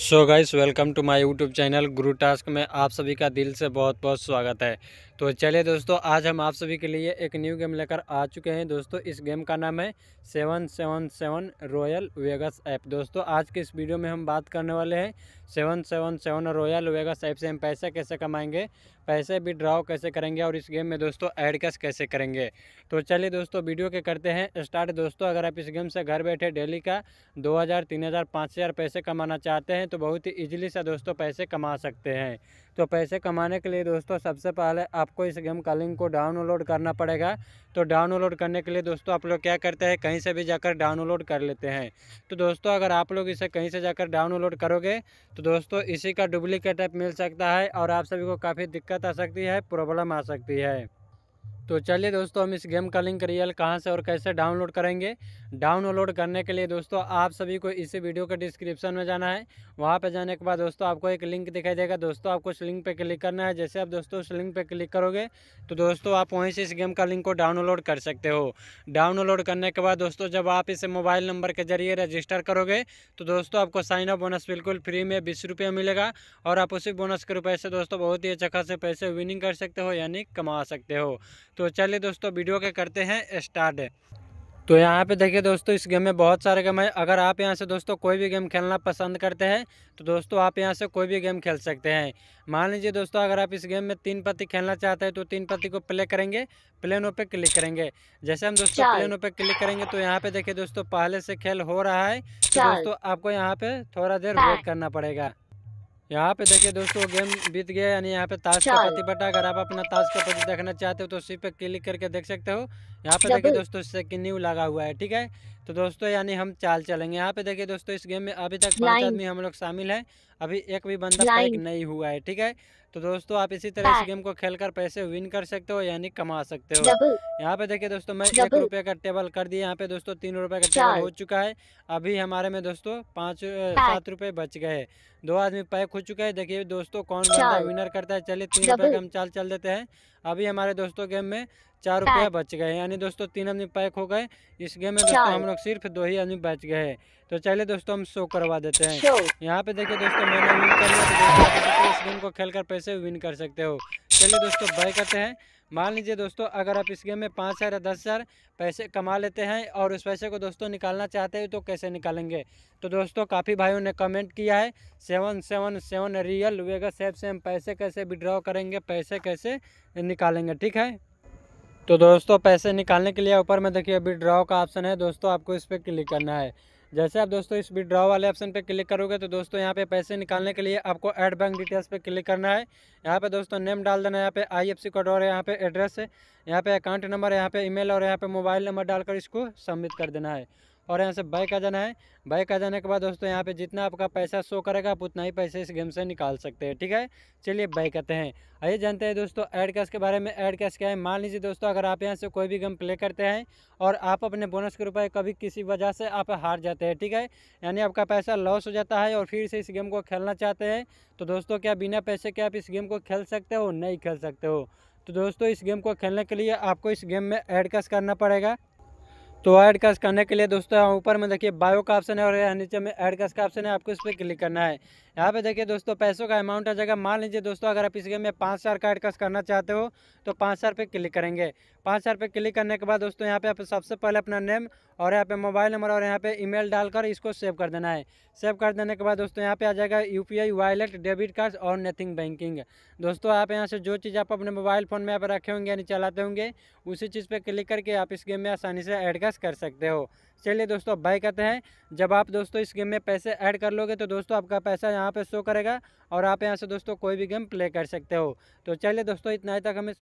So guys welcome to my YouTube channel Guru task में आप सभी का दिल से बहुत बहुत स्वागत है तो चलिए दोस्तों आज हम आप सभी के लिए एक न्यू गेम लेकर आ चुके हैं दोस्तों इस गेम का नाम है seven seven seven royal Vegas app दोस्तों आज के इस वीडियो में हम बात करने वाले हैं seven seven seven royal Vegas app से हम पैसे कैसे कमाएंगे पैसे भी ड्राओ कैसे करेंगे और इस गेम में दोस्तों एड कैश कैसे करेंगे तो चलिए दोस्तों वीडियो के करते हैं स्टार्ट दोस्तों अगर आप इस गेम से घर बैठे डेली का दो हज़ार तीन हज़ार पाँच हज़ार पैसे कमाना चाहते हैं तो बहुत ही ईजिली से दोस्तों पैसे कमा सकते हैं तो पैसे कमाने के लिए दोस्तों सबसे पहले आपको इस गेम लिंक को डाउनलोड करना पड़ेगा तो डाउनलोड करने के लिए दोस्तों आप लोग क्या करते हैं कहीं से भी जाकर डाउनलोड कर लेते हैं तो दोस्तों अगर आप लोग इसे कहीं से जाकर डाउनलोड करोगे तो दोस्तों इसी का डुप्लीकेट ऐप मिल सकता है और आप सभी को काफ़ी दिक्कत आ सकती है प्रॉब्लम आ सकती है तो चलिए दोस्तों हम इस गेम का लिंक रियल कहाँ से और कैसे डाउनलोड करेंगे डाउनलोड करने के लिए दोस्तों आप सभी को इसी वीडियो के डिस्क्रिप्शन में जाना है वहाँ पे जाने के बाद दोस्तों आपको एक लिंक दिखाई देगा दोस्तों आपको उस लिंक पे क्लिक करना है जैसे आप दोस्तों उस लिंक पे क्लिक करोगे तो दोस्तों आप वहीं से इस गेम का लिंक को डाउनलोड कर सकते हो डाउनलोड करने के बाद दोस्तों जब आप इसे मोबाइल नंबर के जरिए रजिस्टर करोगे तो दोस्तों आपको साइन अप बोनस बिल्कुल फ्री में बीस रुपये मिलेगा और आप उसी बोनस के रुपये से दोस्तों बहुत ही अच्छा खासे पैसे विनिंग कर सकते हो यानी कमा सकते हो तो चलिए दोस्तों वीडियो के करते हैं स्टार्ट तो यहाँ पे देखिए दोस्तों इस गेम में बहुत सारे गेम है अगर आप यहाँ से दोस्तों कोई भी गेम खेलना पसंद करते हैं तो दोस्तों आप यहाँ से कोई भी गेम खेल सकते हैं मान लीजिए दोस्तों अगर आप इस गेम में तीन पत्ती खेलना चाहते हैं तो तीन पत्ती को प्ले करेंगे प्लेनो पे क्लिक करेंगे जैसे हम दोस्तों प्लेनो पे क्लिक करेंगे तो यहाँ पे देखिए दोस्तों पहले से खेल हो रहा है तो दोस्तों आपको यहाँ पे थोड़ा देर वेट करना पड़ेगा यहाँ पे देखिए दोस्तों गेम बीत गया यानी यहाँ पे ताश का अच्छा। पति बटा अगर आप अपना ताश का पति देखना चाहते हो तो उसी पे क्लिक करके देख सकते हो यहाँ पे अच्छा, देखिए दोस्तों इससे न्यू लगा हुआ है ठीक है तो दोस्तों यानी हम चाल चलेंगे यहाँ पे देखिए दोस्तों इस गेम में अभी तक पांच आदमी हम लोग शामिल है अभी एक भी बंदा नहीं हुआ है ठीक है तो दोस्तों आप इसी तरह इस गेम हाँ। को खेल कर पैसे विन कर सकते हो यानी कमा सकते हो यहाँ पे देखिए दोस्तों मैं एक रुपये का टेबल कर दिया यहाँ पे दोस्तों तीन रुपये का टेबल हो चुका है अभी हमारे में दोस्तों पाँच हाँ। सात रुपये बच गए हैं दो आदमी पैक हो चुके है देखिए दोस्तों कौन बंदा विनर करता है चलिए तीन रुपये का हम चाल चल देते हैं अभी हमारे दोस्तों गेम में चार रुपया बच गए यानी दोस्तों तीन आदमी पैक हो गए इस गेम में दोस्तों हम लोग सिर्फ दो ही आदमी बच गए तो चलिए दोस्तों हम शो करवा देते हैं यहाँ पे देखिए दोस्तों मैंने विन कर लिया तो दोस्तों इस गेम को खेल कर पैसे विन कर सकते हो चलिए दोस्तों बाय करते हैं मान लीजिए दोस्तों अगर आप इस गेम में पाँच हज़ार या दस हज़ार पैसे कमा लेते हैं और उस पैसे को दोस्तों निकालना चाहते हो तो कैसे निकालेंगे तो दोस्तों काफ़ी भाइयों ने कमेंट किया है seven seven seven real Vegas app से हम पैसे कैसे विड्रॉ करेंगे पैसे कैसे निकालेंगे ठीक है तो दोस्तों पैसे निकालने के लिए ऊपर में देखिए विड्रॉ का ऑप्शन है दोस्तों आपको इस पर क्लिक करना है जैसे आप दोस्तों इस विड्रॉ वाले ऑप्शन पे क्लिक करोगे तो दोस्तों यहाँ पे पैसे निकालने के लिए आपको एड बैंक डिटेल्स पे क्लिक करना है यहाँ पे दोस्तों नेम डाल देना है यहाँ पे आईएफसी कोड और यहाँ पे एड्रेस है यहाँ पे अकाउंट नंबर यहाँ पे ईमेल और यहाँ पे मोबाइल नंबर डालकर इसको सबमिट कर देना है और यहाँ से बाइक आ जाना है बाइक आ जाने के बाद दोस्तों यहाँ पे जितना आपका पैसा शो करेगा आप उतना ही पैसे इस गेम से निकाल सकते हैं ठीक है चलिए बाइक आते हैं आइए जानते हैं दोस्तों एड कैश के बारे में एड कैश क्या है मान लीजिए दोस्तों अगर आप यहाँ से कोई भी गेम प्ले करते हैं और आप अपने बोनस के रुपये कभी किसी वजह से आप हार जाते हैं ठीक है यानी आपका पैसा लॉस हो जाता है और फिर से इस गेम को खेलना चाहते हैं तो दोस्तों क्या बिना पैसे के आप इस गेम को खेल सकते हो नहीं खेल सकते हो तो दोस्तों इस गेम को खेलने के लिए आपको इस गेम में एड कैश करना पड़ेगा तो ऐड कैश करने के लिए दोस्तों ऊपर में देखिए बायो का ऑप्शन है और यहाँ नीचे में ऐड कैश का ऑप्शन है आपको इस पर क्लिक करना है यहाँ पे देखिए दोस्तों पैसों का अमाउंट आ जाएगा मान लीजिए दोस्तों अगर आप इस गेम में पाँच हज़ार का ऐड कैश करना चाहते हो तो पाँच हज़ार पे क्लिक करेंगे पाँच हज़ार पे क्लिक करने के बाद दोस्तों यहाँ पे आप सबसे पहले अपना नेम और यहाँ पे मोबाइल नंबर और यहाँ पे ईमेल डालकर इसको सेव कर देना है सेव कर देने के बाद दोस्तों यहाँ पे आ जाएगा U P wallet debit card और नथिंग बैंकिंग दोस्तों आप यहाँ से जो चीज़ आप अपने मोबाइल फ़ोन में पर रखे होंगे यानी चलाते होंगे उसी चीज़ पर क्लिक करके आप इस गेम में आसानी से ऐड कर फोकस कर सकते हो चलिए दोस्तों बाई कहते हैं जब आप दोस्तों इस गेम में पैसे ऐड कर लोगे तो दोस्तों आपका पैसा यहाँ पे शो करेगा और आप यहाँ से दोस्तों कोई भी गेम प्ले कर सकते हो तो चलिए दोस्तों इतना ही तक हम